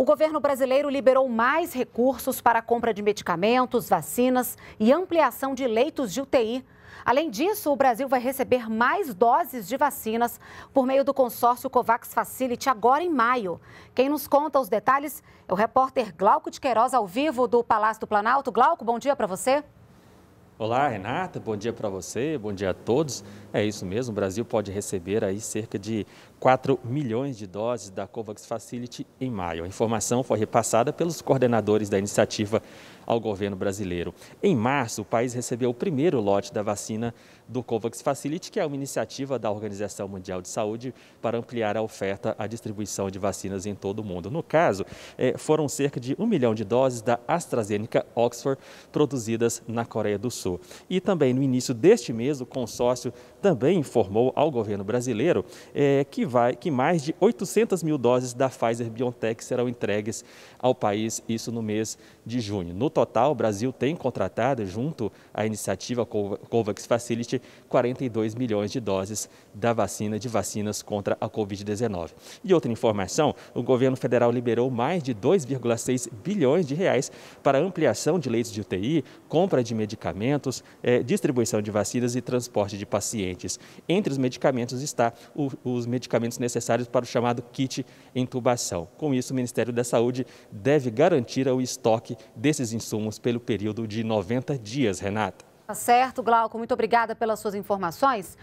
O governo brasileiro liberou mais recursos para a compra de medicamentos, vacinas e ampliação de leitos de UTI. Além disso, o Brasil vai receber mais doses de vacinas por meio do consórcio COVAX Facility agora em maio. Quem nos conta os detalhes é o repórter Glauco de Queiroz, ao vivo do Palácio do Planalto. Glauco, bom dia para você. Olá, Renata, bom dia para você, bom dia a todos. É isso mesmo, o Brasil pode receber aí cerca de 4 milhões de doses da COVAX Facility em maio. A informação foi repassada pelos coordenadores da iniciativa ao governo brasileiro. Em março, o país recebeu o primeiro lote da vacina do COVAX Facility, que é uma iniciativa da Organização Mundial de Saúde para ampliar a oferta à distribuição de vacinas em todo o mundo. No caso, é, foram cerca de 1 milhão de doses da AstraZeneca Oxford produzidas na Coreia do Sul. E também no início deste mês, o consórcio também informou ao governo brasileiro é, que, vai, que mais de 800 mil doses da Pfizer-BioNTech serão entregues ao país, isso no mês de junho. No total, o Brasil tem contratado, junto à iniciativa COVAX Facility, 42 milhões de doses da vacina, de vacinas contra a Covid-19. E outra informação, o governo federal liberou mais de 2,6 bilhões de reais para ampliação de leitos de UTI, compra de medicamentos, medicamentos, é, distribuição de vacinas e transporte de pacientes. Entre os medicamentos está o, os medicamentos necessários para o chamado kit intubação. Com isso, o Ministério da Saúde deve garantir o estoque desses insumos pelo período de 90 dias, Renata. Tá certo, Glauco. Muito obrigada pelas suas informações.